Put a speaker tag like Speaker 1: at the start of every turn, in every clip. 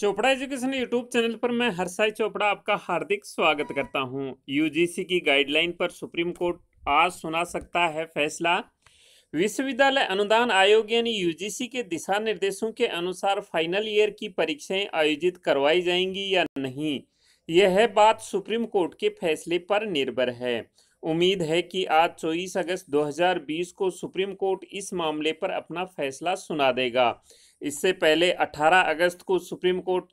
Speaker 1: Chopra education YouTube channel पर मैं हरसाई चोपड़ा आपका हार्दिक स्वागत करता हूं यूजीसी की गाइडलाइन पर सुप्रीम कोर्ट आज सुना सकता है फैसला विश्वविद्यालय अनुदान आयोग यानी यूजीसी के दिशा निर्देशों के अनुसार फाइनल ईयर की परीक्षाएं आयोजित करवाई जाएंगी या नहीं यह बात सुप्रीम कोर्ट के फैसले पर निर्भर है उम्मीद है कि आज 24 अगस्त 2020 को सुप्रीम कोर्ट इस मामले पर अपना फैसला सुना देगा इससे पहले 18 अगस्त को सुप्रीम कोर्ट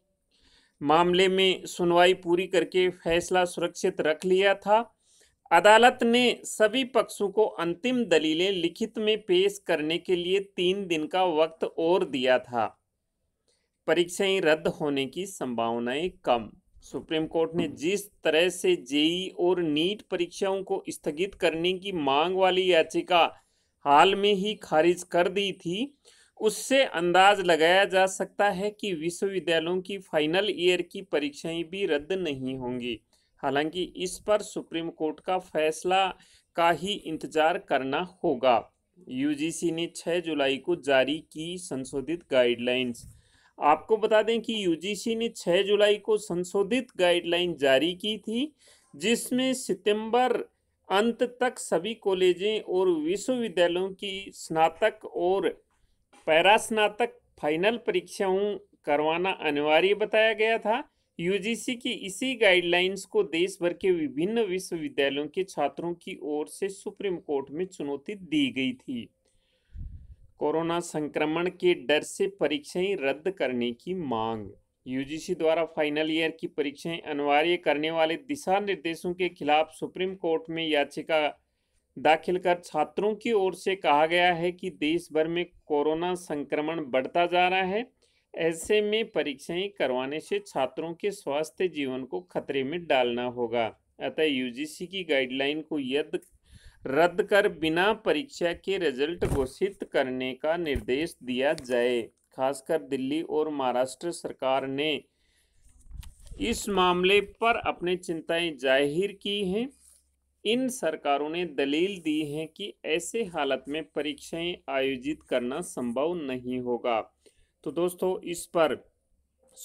Speaker 1: मामले में सुनवाई पूरी करके फैसला सुरक्षित रख लिया था अदालत ने सभी पक्षों को अंतिम दलीलें लिखित में पेश करने के लिए तीन दिन का वक्त और दिया था परीक्षाएं रद्द होने की संभावनाएं कम सुप्रीम कोर्ट ने जिस तरह से जेई और नीट परीक्षाओं को स्थगित करने की मांग वाली याचिका हाल में ही खारिज कर दी थी उससे अंदाज लगाया जा सकता है कि विश्वविद्यालयों की फाइनल ईयर की परीक्षाएं भी रद्द नहीं होंगी हालांकि इस पर सुप्रीम कोर्ट का फैसला का ही इंतजार करना होगा यूजीसी ने 6 जुलाई को जारी की संशोधित गाइडलाइंस आपको बता दें कि यूजीसी ने 6 जुलाई को संशोधित गाइडलाइन जारी की थी जिसमें सितंबर अंत तक सभी कॉलेजें और विश्वविद्यालयों की स्नातक और पैरा स्नातक फाइनल परीक्षाओं करवाना अनिवार्य बताया गया था यूजीसी की इसी गाइडलाइंस को देश भर के विभिन्न विश्वविद्यालयों के छात्रों की ओर से सुप्रीम कोर्ट में चुनौती दी गई थी कोरोना संक्रमण के डर से परीक्षाएं रद्द करने की मांग यूजीसी द्वारा फाइनल ईयर की परीक्षाएं अनिवार्य करने वाले दिशा निर्देशों के खिलाफ सुप्रीम कोर्ट में याचिका दाखिल कर छात्रों की ओर से कहा गया है कि देश भर में कोरोना संक्रमण बढ़ता जा रहा है ऐसे में परीक्षाएं करवाने से छात्रों के स्वास्थ्य जीवन को खतरे में डालना होगा अतः यूजीसी की गाइडलाइन को यद रद्द कर बिना परीक्षा के रिजल्ट घोषित करने का निर्देश दिया जाए खासकर दिल्ली और महाराष्ट्र सरकार ने इस मामले पर अपनी चिंताएं जाहिर की हैं इन सरकारों ने दलील दी है कि ऐसे हालत में परीक्षाएं आयोजित करना संभव नहीं होगा तो दोस्तों इस पर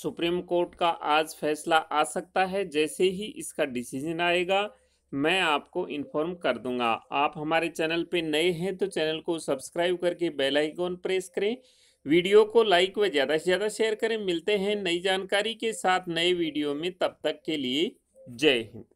Speaker 1: सुप्रीम कोर्ट का आज फैसला आ सकता है जैसे ही इसका डिसीजन आएगा मैं आपको इन्फॉर्म कर दूंगा आप हमारे चैनल पे नए हैं तो चैनल को सब्सक्राइब करके बेल आइकॉन प्रेस करें वीडियो को लाइक व ज़्यादा से ज़्यादा शेयर करें मिलते हैं नई जानकारी के साथ नए वीडियो में तब तक के लिए जय हिंद